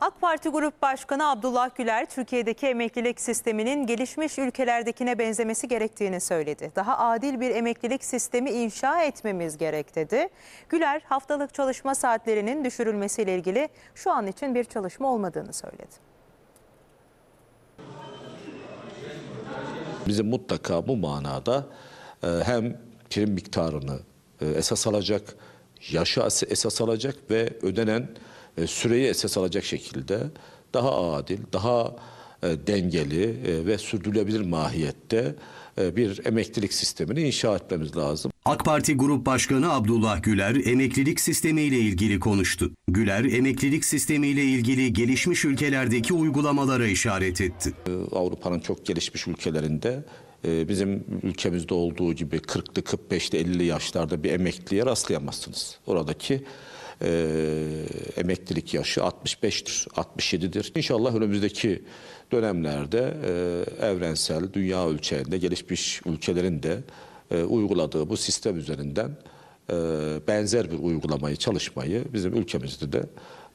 AK Parti Grup Başkanı Abdullah Güler, Türkiye'deki emeklilik sisteminin gelişmiş ülkelerdekine benzemesi gerektiğini söyledi. Daha adil bir emeklilik sistemi inşa etmemiz gerek dedi. Güler, haftalık çalışma saatlerinin düşürülmesiyle ilgili şu an için bir çalışma olmadığını söyledi. Bize mutlaka bu manada e, hem prim miktarını e, esas alacak, yaşı esas alacak ve ödenen e, süreyi esas alacak şekilde daha adil, daha e, dengeli e, ve sürdürülebilir mahiyette bir emeklilik sistemini inşa etmemiz lazım. AK Parti Grup Başkanı Abdullah Güler emeklilik sistemiyle ilgili konuştu. Güler emeklilik sistemiyle ilgili gelişmiş ülkelerdeki uygulamalara işaret etti. Avrupa'nın çok gelişmiş ülkelerinde bizim ülkemizde olduğu gibi 40'lı, 45'li, 50'li yaşlarda bir emekliye rastlayamazsınız. Oradaki e, emeklilik yaşı 65'tir, 67'dir. İnşallah önümüzdeki dönemlerde e, evrensel, dünya ölçeğinde, gelişmiş ülkelerin de e, uyguladığı bu sistem üzerinden e, benzer bir uygulamayı, çalışmayı bizim ülkemizde de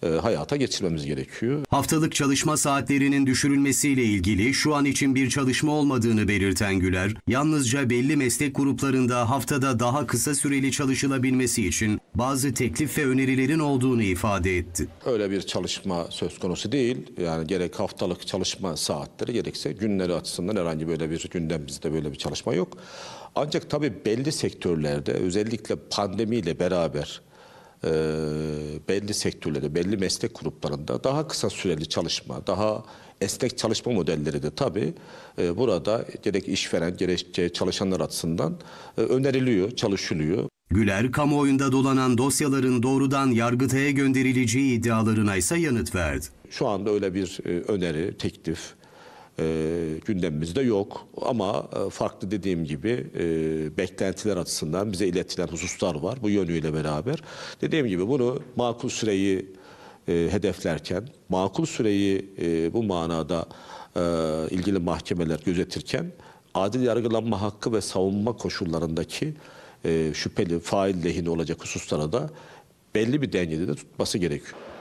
e, hayata geçirmemiz gerekiyor. Haftalık çalışma saatlerinin düşürülmesiyle ilgili şu an için bir çalışma olmadığını belirten Güler, yalnızca belli meslek gruplarında haftada daha kısa süreli çalışılabilmesi için bazı teklif ve önerilerin olduğunu ifade etti. Öyle bir çalışma söz konusu değil. Yani gerek haftalık çalışma saatleri gerekse günleri açısından herhangi böyle bir gündemimizde böyle bir çalışma yok. Ancak tabii belli sektörlerde özellikle pandemiyle beraber e, belli sektörlerde, belli meslek gruplarında daha kısa süreli çalışma, daha esnek çalışma modelleri de tabii e, burada gerek işveren gerek şey çalışanlar açısından e, öneriliyor, çalışılıyor. Güler kamuoyunda dolanan dosyaların doğrudan Yargıtay'a gönderileceği iddialarına ise yanıt verdi. Şu anda öyle bir e, öneri, teklif e, gündemimizde yok. Ama e, farklı dediğim gibi e, beklentiler açısından bize iletilen hususlar var bu yönüyle beraber. Dediğim gibi bunu makul süreyi e, hedeflerken, makul süreyi e, bu manada e, ilgili mahkemeler gözetirken adil yargılanma hakkı ve savunma koşullarındaki e, şüpheli fail lehine olacak hususlara da belli bir dengede de tutması gerekiyor.